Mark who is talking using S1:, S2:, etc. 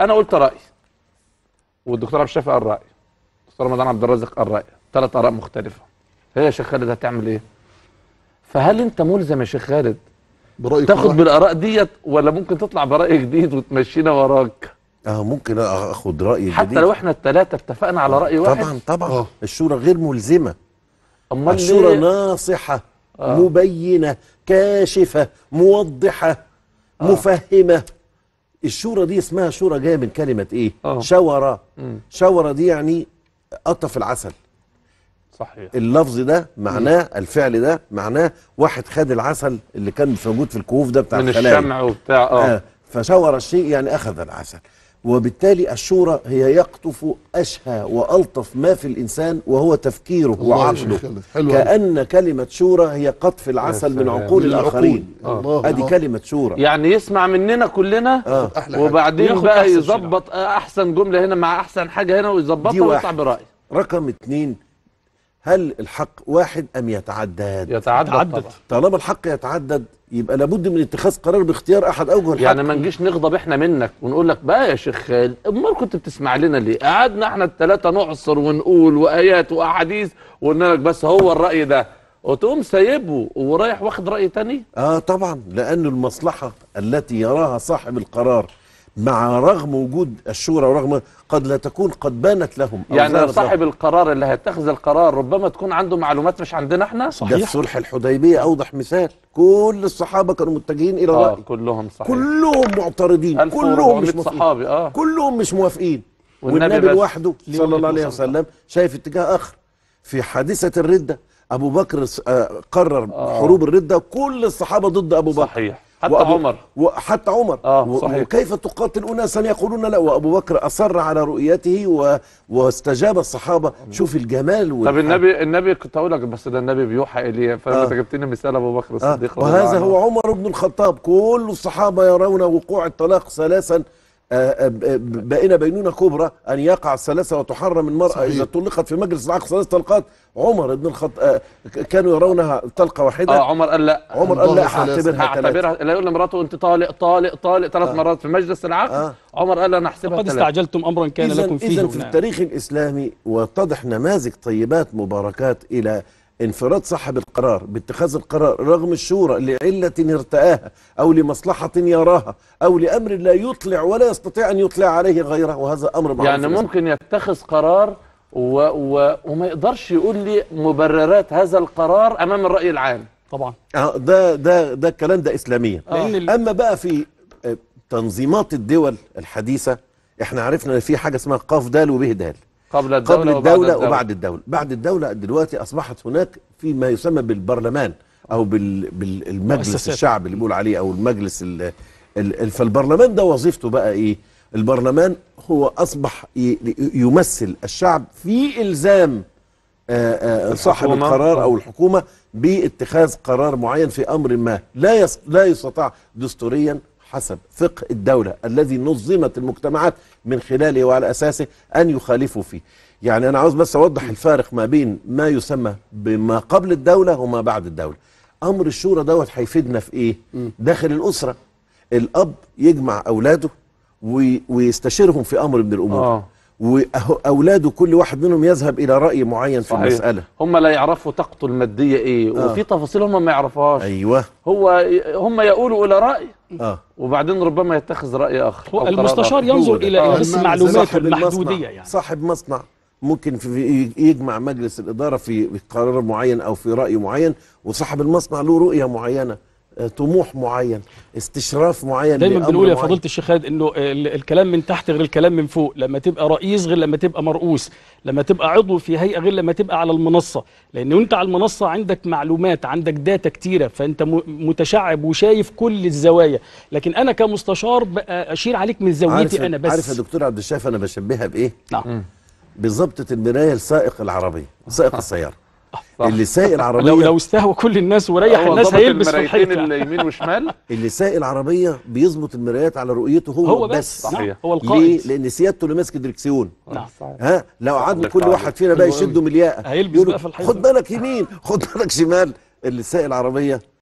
S1: انا قلت رايي والدكتور عبد الشافي قال رايي الدكتور رمضان عبد الرازق قال رايي ثلاث اراء مختلفه هي يا شيخ خالد هتعمل ايه فهل انت ملزم يا شيخ خالد برأيك تاخد واحد. بالاراء ديت ولا ممكن تطلع براي جديد وتمشينا
S2: وراك اه ممكن اخد راي حتى جديد. لو احنا الثلاثه اتفقنا على راي واحد طبعا طبعا آه. الشورى غير ملزمه امال الشورى ناصحه آه. مبينه كاشفه موضحه آه. مفهمه الشورى دي اسمها شورى جايه من كلمه ايه آه. شورى شورى دي يعني قطف العسل صحيح اللفظ ده معناه مم. الفعل ده معناه واحد خد العسل اللي كان موجود في الكهوف ده بتاع من الشمع
S1: وبتاع اه, آه.
S2: فشور الشيء يعني اخذ العسل وبالتالي الشورى هي يقطف أشهى وألطف ما في الإنسان وهو تفكيره وعقله كأن كلمة شورى هي قطف العسل من عقول الآخرين آه. أدي آه. كلمة شورى يعني يسمع
S1: مننا كلنا
S2: آه. وبعدين بقى
S1: يظبط آه، أحسن جملة هنا مع أحسن حاجة هنا ويظبطها ويطلع
S2: برايه رقم اتنين هل الحق واحد ام يتعدد يتعدد طالما الحق يتعدد يبقى لابد من اتخاذ قرار باختيار احد اوجه الحق يعني ما نجيش نغضب احنا منك ونقول
S1: لك بقى يا شيخ خالد امال كنت بتسمع لنا ليه قعدنا احنا الثلاثه نعصر ونقول وايات واحاديث وقلنا لك بس هو الراي ده وتقوم سايبه ورايح واخد راي تاني
S2: اه طبعا لان المصلحه التي يراها صاحب القرار مع رغم وجود الشورى ورغم قد لا تكون قد بانت لهم يعني صاحب
S1: لهم. القرار اللي هيتخذ القرار ربما تكون عنده معلومات مش عندنا احنا صحيح ده في
S2: صلح الحديبيه اوضح مثال كل الصحابه كانوا متجهين الى آه كلهم صحيح كلهم معترضين كلهم مش صحابي آه. كلهم مش موافقين والنبي, والنبي لوحده صلى الله عليه وسلم شايف اتجاه اخر في حادثه الرده ابو بكر آه، قرر آه. حروب الرده كل الصحابه ضد ابو بكر صحيح حتى وأبو عمر وحتى عمر آه صحيح. وكيف تقاتل أناسا يقولون لا وأبو بكر أصر على رؤيته و... واستجاب الصحابة شوف الجمال والحب. طب النبي
S1: النبي كنت أقول لك بس ده النبي بيوحى إليه فأنت آه. جبتني مثال أبو بكر آه. الصديق آه. وهذا هو
S2: عمر بن الخطاب كل الصحابة يرون وقوع الطلاق ثلاثا آه، آه، آه، بقينا بينونة كبرى أن يقع الثلاثة وتحرم المرأة صحيح. إذا طلقت في مجلس العقد ثلاث طلقات عمر بن الخط كانوا يرونها طلقة واحدة آه عمر
S1: قال لا عمر قال لا هعتبرها هعتبرها لا يقول لمراته أنت طالق طالق طالق ثلاث آه. مرات في مجلس العقد آه. عمر قال أنا احسبها قد استعجلتم
S2: أمرا كان لكم فيه إذا في التاريخ الإسلامي واتضح نماذج طيبات مباركات إلى انفراد صاحب القرار باتخاذ القرار رغم الشورى لعلة ارتآها أو لمصلحة يراها أو لأمر لا يطلع ولا يستطيع أن يطلع عليه غيره وهذا أمر معروف يعني ممكن
S1: يتخذ قرار و و وما يقدرش يقول لي مبررات هذا القرار أمام الرأي العام طبعا
S2: آه، ده ده ده الكلام ده إسلاميا آه. أما بقى في آه، تنظيمات الدول الحديثة احنا عرفنا ان في حاجه اسمها قاف دال وبه دال قبل الدولة, قبل الدولة وبعد الدولة. وبعد الدولة بعد الدولة دلوقتي أصبحت هناك في ما يسمى بالبرلمان أو بال... بالمجلس الشعب اللي بيقول عليه أو المجلس ال... ال... فالبرلمان ده وظيفته بقى إيه البرلمان هو أصبح يمثل الشعب في إلزام آه، آه، صاحب القرار أو الحكومة باتخاذ قرار معين في أمر ما لا لا يستطاع دستوريا حسب فقه الدولة الذي نظمت المجتمعات من خلاله وعلى أساسه أن يخالفوا فيه يعني أنا عاوز بس أوضح الفارق ما بين ما يسمى بما قبل الدولة وما بعد الدولة أمر الشورى دوت هيفيدنا في إيه؟ داخل الأسرة الأب يجمع أولاده ويستشيرهم في أمر من الأمور آه. واولاده كل واحد منهم يذهب الى راي معين صحيح. في المساله
S1: هم لا يعرفوا طاقته الماديه ايه آه. وفي تفاصيل هم ما يعرفهاش ايوه هو هم يقولوا الى راي آه. وبعدين ربما يتخذ راي اخر هو المستشار ينظر الى آه بس صاحب المحدوديه
S2: يعني صاحب مصنع ممكن في يجمع مجلس الاداره في قرار معين او في راي معين وصاحب المصنع له رؤيه معينه آه، طموح معين استشراف معين دايما بنقول يا فضيله
S1: الشيخ خالد انه الكلام من تحت غير الكلام من فوق لما تبقى رئيس غير لما تبقى مرؤوس لما تبقى عضو في هيئه غير لما تبقى على المنصه لان انت على المنصه عندك معلومات عندك داتا كتيره فانت متشعب وشايف كل الزوايا لكن انا كمستشار اشير عليك من زاويتي انا بس عارف يا
S2: دكتور عبد الشاف انا بشبهها بايه نعم بظبطه المرايه لسائق العربيه سائق السياره اللي سايق العربيه لو لو استهوى كل الناس وريح الناس هيلبس في الحته اليمين وشمال اللي سايق العربيه بيظبط المرايات على رؤيته هو, هو بس, بس. صحيح. هو القائد ليه؟ لان سيادته اللي ماسك الدركسيون
S1: نعم ها
S2: لو قعدنا كل واحد فينا بقى يشده ملياقه هيلبس بقى في الحيط خد بالك يمين خد بالك شمال اللي سايق العربيه